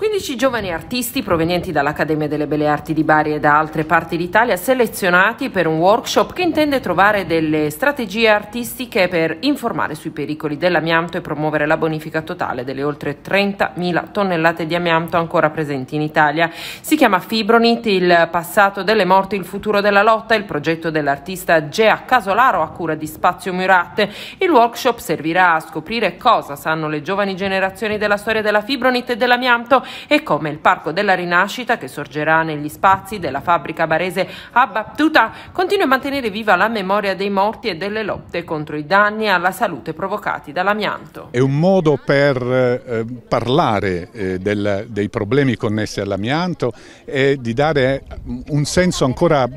15 giovani artisti provenienti dall'Accademia delle Belle Arti di Bari e da altre parti d'Italia selezionati per un workshop che intende trovare delle strategie artistiche per informare sui pericoli dell'amianto e promuovere la bonifica totale delle oltre 30.000 tonnellate di amianto ancora presenti in Italia. Si chiama Fibronit, il passato delle morti, il futuro della lotta, il progetto dell'artista Gea Casolaro a cura di Spazio Murat. Il workshop servirà a scoprire cosa sanno le giovani generazioni della storia della Fibronit e dell'amianto e come il Parco della Rinascita, che sorgerà negli spazi della fabbrica barese abbattuta, continua a mantenere viva la memoria dei morti e delle lotte contro i danni alla salute provocati dall'amianto. È un modo per eh, parlare eh, del, dei problemi connessi all'amianto e di dare un senso ancora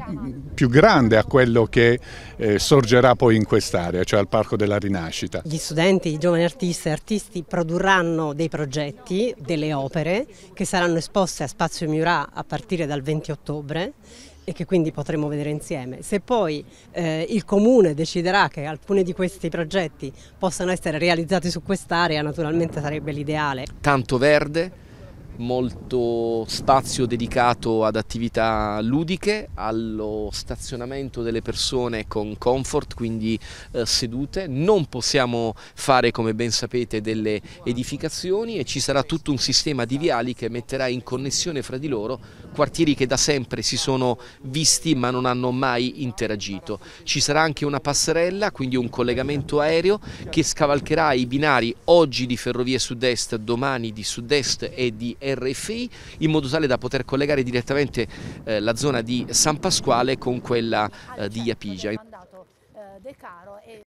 più grande a quello che eh, sorgerà poi in quest'area, cioè al Parco della Rinascita. Gli studenti, i giovani artisti e artisti produrranno dei progetti, delle opere che saranno esposte a Spazio Miura a partire dal 20 ottobre e che quindi potremo vedere insieme. Se poi eh, il comune deciderà che alcuni di questi progetti possano essere realizzati su quest'area, naturalmente sarebbe l'ideale. Tanto verde, molto spazio dedicato ad attività ludiche, allo stazionamento delle persone con comfort, quindi eh, sedute. Non possiamo fare, come ben sapete, delle edificazioni e ci sarà tutto un sistema di viali che metterà in connessione fra di loro quartieri che da sempre si sono visti ma non hanno mai interagito. Ci sarà anche una passerella, quindi un collegamento aereo che scavalcherà i binari oggi di Ferrovie Sud-Est, domani di Sud-Est e di RFI in modo tale da poter collegare direttamente eh, la zona di San Pasquale con quella eh, di Iapigia. Eh,